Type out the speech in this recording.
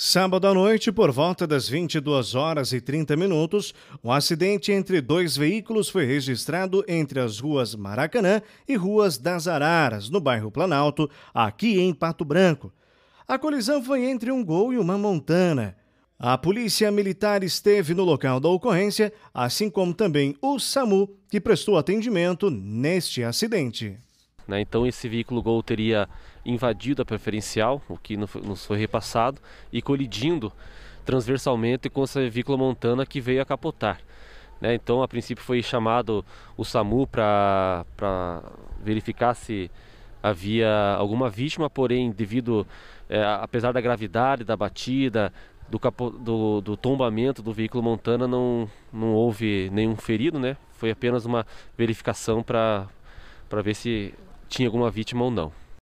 Sábado à noite, por volta das 22 horas e 30 minutos, um acidente entre dois veículos foi registrado entre as ruas Maracanã e Ruas das Araras, no bairro Planalto, aqui em Pato Branco. A colisão foi entre um gol e uma montana. A polícia militar esteve no local da ocorrência, assim como também o SAMU, que prestou atendimento neste acidente. Né? Então esse veículo Gol teria invadido a preferencial, o que nos foi repassado, e colidindo transversalmente com esse veículo Montana que veio a capotar. Né? Então a princípio foi chamado o SAMU para verificar se havia alguma vítima, porém devido, é, apesar da gravidade da batida, do, capo, do, do, tombamento do veículo Montana não, não houve nenhum ferido, né? Foi apenas uma verificação para ver se tinha alguma vítima ou não.